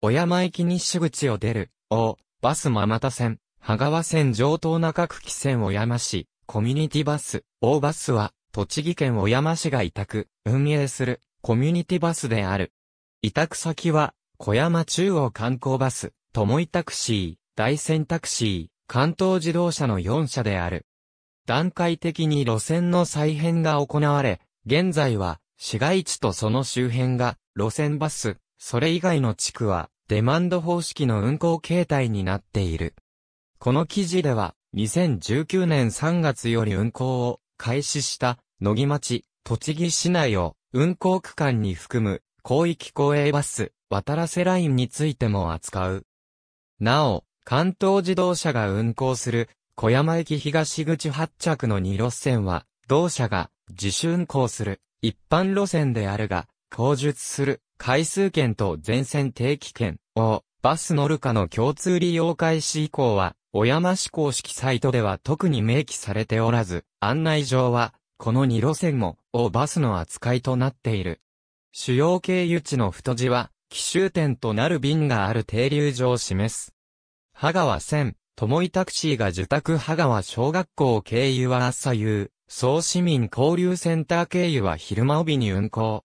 小山駅西口を出る、お、バスままた線、羽川線上等中区汽線小山市、コミュニティバス、大バスは、栃木県小山市が委託、運営する、コミュニティバスである。委託先は、小山中央観光バス、ともいタクシー、大仙タクシー、関東自動車の4社である。段階的に路線の再編が行われ、現在は、市街地とその周辺が、路線バス、それ以外の地区は、デマンド方式の運行形態になっている。この記事では、2019年3月より運行を開始した、野木町、栃木市内を運行区間に含む広域公営バス、渡らせラインについても扱う。なお、関東自動車が運行する小山駅東口発着の2路線は、同社が自主運行する一般路線であるが、後述する回数券と全線定期券をバス乗るかの共通利用開始以降は、小山市公式サイトでは特に明記されておらず、案内上は、この2路線も、をバスの扱いとなっている。主要経由地の太字は、奇襲点となる便がある停留所を示す。羽川線、友井タクシーが受託羽川小学校経由は朝夕、総市民交流センター経由は昼間帯に運行。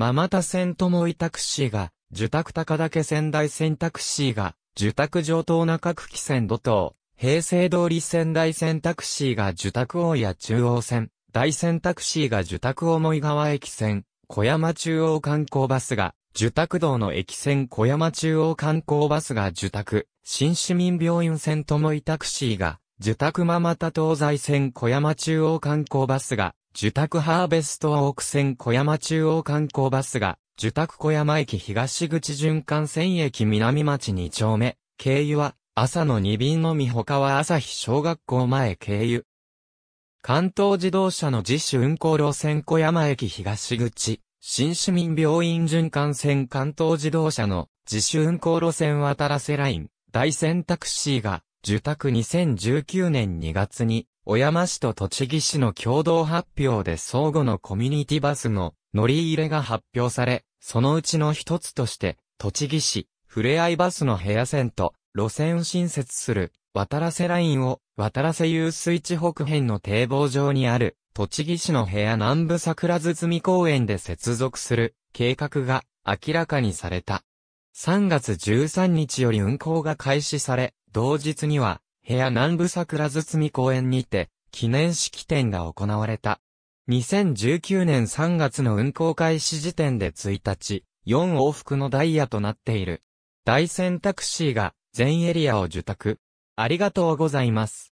ママタ線ともいタクシーが、受託高岳仙台線タクシーが、受託上等中区汽線土等、平成通り仙台線タクシーが受託大谷中央線、大仙タクシーが受託思い川駅線、小山中央観光バスが、受託道の駅線小山中央観光バスが受託、新市民病院線ともいタクシーが、受託ママタ東西線小山中央観光バスが、受託ハーベストオーク線小山中央観光バスが、受託小山駅東口循環線駅南町2丁目、経由は、朝の2便のみ他は朝日小学校前経由。関東自動車の自主運行路線小山駅東口、新市民病院循環線関東自動車の自主運行路線渡らせライン、大選択肢が、受託2019年2月に小山市と栃木市の共同発表で相互のコミュニティバスの乗り入れが発表され、そのうちの一つとして、栃木市、ふれあいバスの部屋線と路線を新設する、渡らせラインを、渡らせ遊水地北辺の堤防上にある、栃木市の部屋南部桜堤公園で接続する、計画が明らかにされた。3月13日より運行が開始され、同日には、部屋南部桜堤公園にて、記念式典が行われた。2019年3月の運行開始時点で1日、4往復のダイヤとなっている。大選タクシーが全エリアを受託。ありがとうございます。